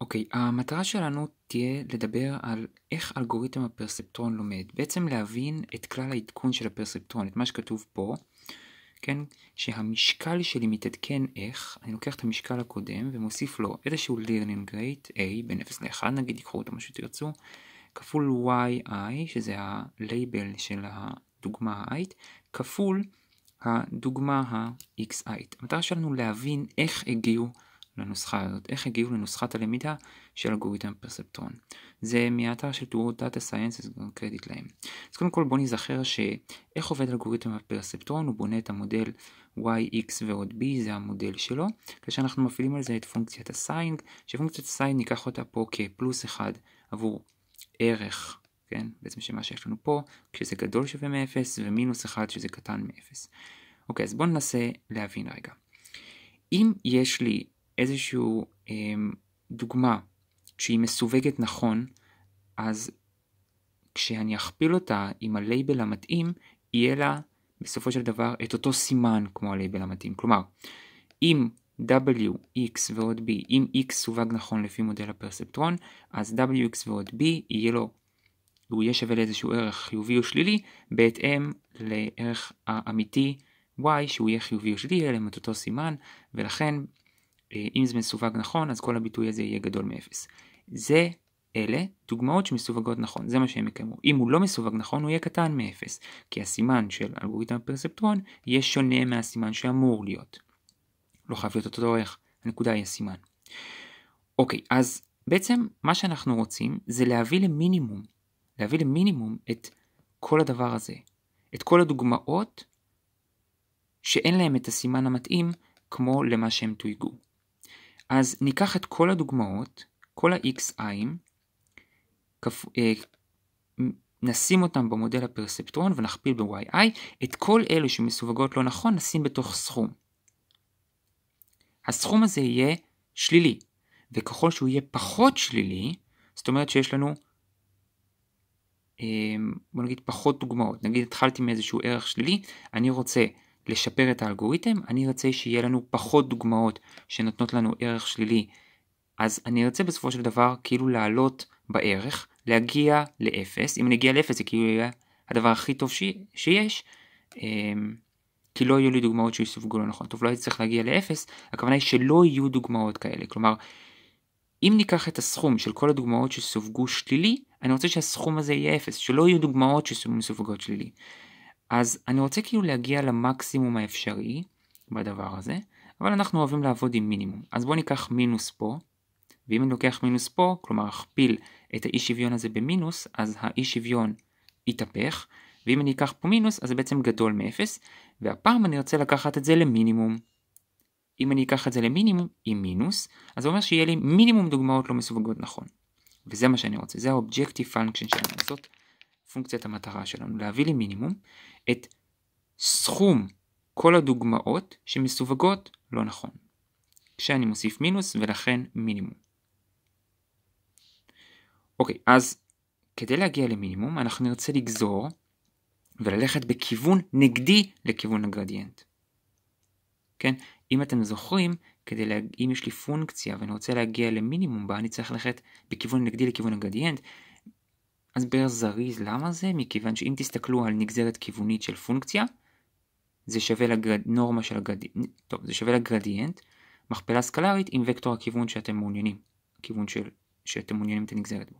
אוקיי, okay, המטרה שלנו תהיה לדבר על איך אלגוריתם הפרספטרון לומד. בעצם להבין את כלל העדכון של הפרספטרון, את מה שכתוב פה, כן? שהמשקל שלי מתעדכן איך, אני לוקח את המשקל הקודם ומוסיף לו איזשהו learning rate, a בין 0 ל-1 נגיד, יקחו אותו מה שתרצו, כפול yi, שזה ה-label של הדוגמה ה-it, כפול הדוגמה ה-xit. המטרה שלנו להבין איך הגיעו לנוסחה הזאת, איך הגיעו לנוסחת הלמידה של אלגוריתם פרספטרון. זה מהאתר של תיאור דאטה סייאנס, אז גם קרדיט להם. אז קודם כל בואו נזכר שאיך עובד אלגוריתם הפרספטרון, הוא בונה את המודל yx ועוד b, זה המודל שלו, כאשר אנחנו מפעילים על זה את פונקציית הסיינג, שפונקציית הסיינג ניקח אותה פה כפלוס 1 עבור ערך כן? בעצם שמה שיש לנו פה, כשזה גדול שווה מ-0 ומינוס 1 שזה קטן מ-0. אוקיי, אז בואו ננסה להבין רגע. אם יש לי איזושהי אה, אמ, דוגמה שהיא מסווגת נכון, אז כשאני אכפיל אותה עם הלייבל המתאים, יהיה לה בסופו של דבר את אותו סימן כמו הלייבל המתאים. כלומר, אם W, X ועוד B, אם X סווג נכון לפי מודל הפרספטרון, אז W, X ועוד B יהיה לו, הוא יהיה שווה לאיזשהו ערך חיובי או שלילי, בהתאם לערך האמיתי Y שהוא יהיה חיובי או שלילי, יהיה להם את אותו סימן, ולכן אה, אם זה מסווג נכון אז כל הביטוי הזה יהיה גדול מאפס. זה אלה דוגמאות שמסווגות נכון, זה מה שהם יקיימו. אם הוא לא מסווג נכון הוא יהיה קטן מאפס, כי הסימן של אלגוריתם הפרספטרון יהיה שונה מהסימן שאמור להיות. לא חייב להיות אותו דורך, הנקודה היא הסימן. אוקיי, אז בעצם מה שאנחנו רוצים זה להביא למינימום, להביא למינימום את כל הדבר הזה, את כל הדוגמאות שאין להם את הסימן המתאים כמו למה שהם תויגו. אז ניקח את כל הדוגמאות, כל ה-XI'ים, כפ... אה, נשים אותם במודל הפרספטרון ונכפיל ב-YI, את כל אלו שמסווגות לא נכון נשים בתוך סכום. הסכום הזה יהיה שלילי, וככל שהוא יהיה פחות שלילי, זאת אומרת שיש לנו, אה, בוא נגיד פחות דוגמאות, נגיד התחלתי מאיזשהו ערך שלילי, אני רוצה לשפר את האלגוריתם, אני ארצה שיהיה לנו פחות דוגמאות שנותנות לנו ערך שלילי, אז אני ארצה בסופו של דבר כאילו לעלות בערך, להגיע לאפס, אם אני אגיע לאפס זה כאילו יהיה הדבר הכי טוב ש... שיש, אמ, כי לא יהיו לי דוגמאות שיסווגו לא נכון. טוב, לא הייתי צריך להגיע לאפס, הכוונה היא שלא יהיו דוגמאות כאלה, כלומר, אם ניקח את הסכום של כל הדוגמאות שסווגו שלילי, אני רוצה שהסכום הזה יהיה אפס, שלא יהיו דוגמאות שסווגות שלילי. אז אני רוצה כאילו להגיע למקסימום האפשרי בדבר הזה, אבל אנחנו אוהבים לעבוד עם מינימום. אז בואו ניקח מינוס פה, ואם אני לוקח מינוס פה, כלומר אכפיל את האי שוויון הזה במינוס, אז האי שוויון יתהפך, ואם אני אקח פה מינוס, אז זה בעצם גדול מאפס, והפעם אני רוצה לקחת את זה למינימום. אם אני אקח את זה למינימום עם מינוס, אז זה אומר שיהיה לי מינימום דוגמאות לא מסווגות נכון. וזה מה שאני רוצה, זה ה-objective function שאני רוצה לעשות. פונקציית המטרה שלנו, להביא למינימום את סכום כל הדוגמאות שמסווגות לא נכון. כשאני מוסיף מינוס ולכן מינימום. אוקיי, אז כדי להגיע למינימום אנחנו נרצה לגזור וללכת בכיוון נגדי לכיוון הגרדיאנט. כן? אם אתם זוכרים, כדי לה... אם יש לי פונקציה ואני רוצה להגיע למינימום בה, אני צריך ללכת בכיוון נגדי לכיוון הגרדיאנט, אסביר זריז למה זה, מכיוון שאם תסתכלו על נגזרת כיוונית של פונקציה, זה שווה לנורמה של הגרדיאנט, טוב, זה שווה לגרדיאנט, מכפלה סקלרית עם וקטור הכיוון שאתם מעוניינים, כיוון של, שאתם מעוניינים את הנגזרת בו.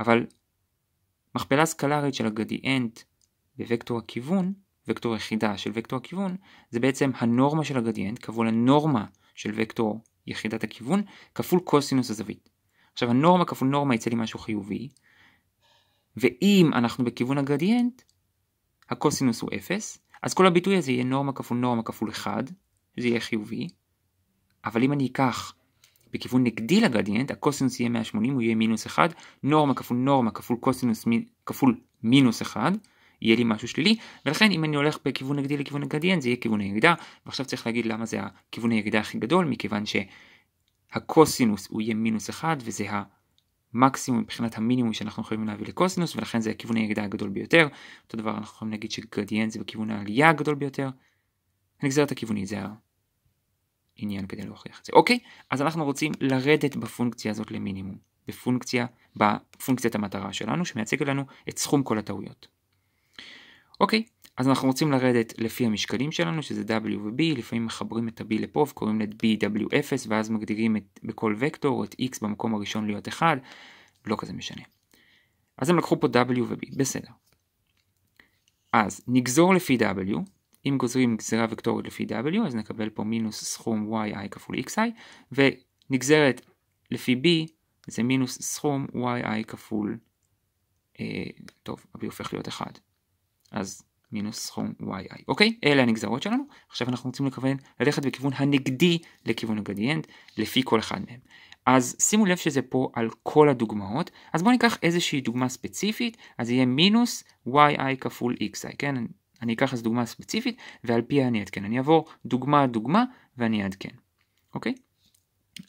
אבל מכפלה סקלרית של הגרדיאנט בווקטור הכיוון, וקטור יחידה של וקטור הכיוון, זה בעצם הנורמה של הגרדיאנט כבול הנורמה של וקטור יחידת הכיוון כפול קוסינוס הזווית. עכשיו הנורמה כפול נורמה יצא לי משהו חיובי, ואם אנחנו בכיוון הגרדיאנט, הקוסינוס הוא 0, אז כל הביטוי הזה יהיה נורמה כפול נורמה כפול 1, זה יהיה חיובי, אבל אם אני אקח בכיוון נגדי לגרדיאנט, הקוסינוס יהיה 180, הוא יהיה מינוס 1, נורמה כפול נורמה כפול קוסינוס מ... כפול מינוס 1, יהיה לי משהו שלילי, ולכן אם אני הולך בכיוון נגדי לכיוון הגרדיאנט, זה יהיה כיוון הירידה, ועכשיו צריך להגיד למה זה הכיוון הירידה הכי גדול, מכיוון שהקוסינוס הוא יהיה מינוס 1, וזה ה... המקסימום מבחינת המינימום שאנחנו יכולים להביא לקוסינוס ולכן זה הכיוון הירידה הגדול ביותר. אותו דבר אנחנו יכולים להגיד שגרדיאנט זה בכיוון העלייה הגדול ביותר. הנגזרת הכיוונית זה העניין כדי להוכיח את זה. אוקיי, אז אנחנו רוצים לרדת בפונקציה הזאת למינימום. בפונקציה, בפונקציית המטרה שלנו שמייצגת לנו את סכום כל הטעויות. אוקיי. אז אנחנו רוצים לרדת לפי המשקלים שלנו שזה W ו-B, לפעמים מחברים את ה-B לפה וקוראים ל w 0 ואז מגדירים את, בכל וקטור את X במקום הראשון להיות 1, לא כזה משנה. אז הם לקחו פה W ו-B, בסדר. אז נגזור לפי W, אם גוזרים גזירה וקטורית לפי W אז נקבל פה מינוס סכום yi כפול xi ונגזרת לפי b זה מינוס סכום yi כפול, אה, טוב, b הופך להיות 1. אז מינוס סכום yi. אוקיי? אלה הנגזרות שלנו. עכשיו אנחנו רוצים לכוון, ללכת בכיוון הנגדי לכיוון הגרדיאנט, לפי כל אחד מהם. אז שימו לב שזה פה על כל הדוגמאות, אז בואו ניקח איזושהי דוגמה ספציפית, אז יהיה מינוס yi כפול xi, כן? אני אקח איזו דוגמה ספציפית, ועל פיה אני אעדכן. אני אעבור דוגמה דוגמה, ואני אעדכן, אוקיי?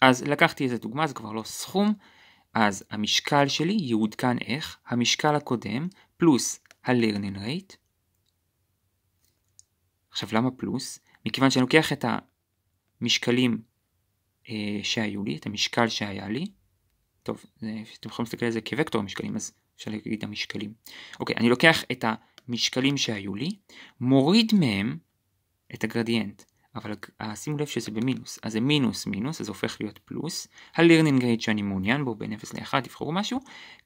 אז לקחתי איזה דוגמה, זה כבר לא סכום, אז המשקל שלי יעודכן איך? המשקל הקודם פלוס ה-learning rate עכשיו למה פלוס? מכיוון שאני לוקח את המשקלים אה, שהיו לי, את המשקל שהיה לי, טוב, אתם יכולים להסתכל על זה כווקטור המשקלים, אז אפשר להגיד את המשקלים. אוקיי, אני לוקח את המשקלים שהיו לי, מוריד מהם את הגרדיאנט, אבל שימו לב שזה במינוס, אז זה מינוס מינוס, אז זה הופך להיות פלוס, ה-learning rate שאני מעוניין בו בין 0 ל-1, תבחרו משהו,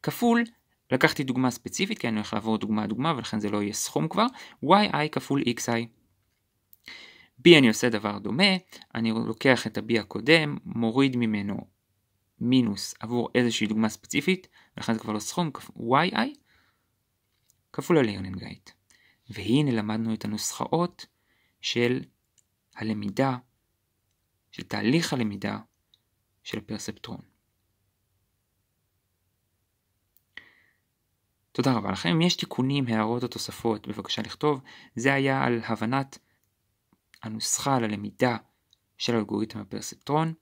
כפול, לקחתי דוגמה ספציפית, כי אני הולך לעבור דוגמה דוגמה, ולכן זה לא יהיה סכום כבר, yi כפול xi. b אני עושה דבר דומה, אני לוקח את ה-b הקודם, מוריד ממנו מינוס עבור איזושהי דוגמה ספציפית, ולכן זה כבר לא סכום, yi, כפול הליונינגייט. והנה למדנו את הנוסחאות של הלמידה, של תהליך הלמידה של הפרספטרון. תודה רבה לכם. אם יש תיקונים, הערות או תוספות, בבקשה לכתוב. זה היה על הבנת הנוסחה ללמידה של אלגוריתם הפרספטרון.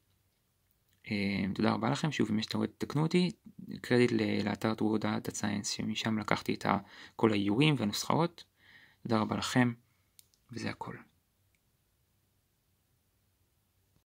אה, תודה רבה לכם, שוב אם יש טעות תקנו אותי, קרדיט לאתר True דאטה סיינס שמשם לקחתי את כל האיורים והנוסחאות, תודה רבה לכם וזה הכל.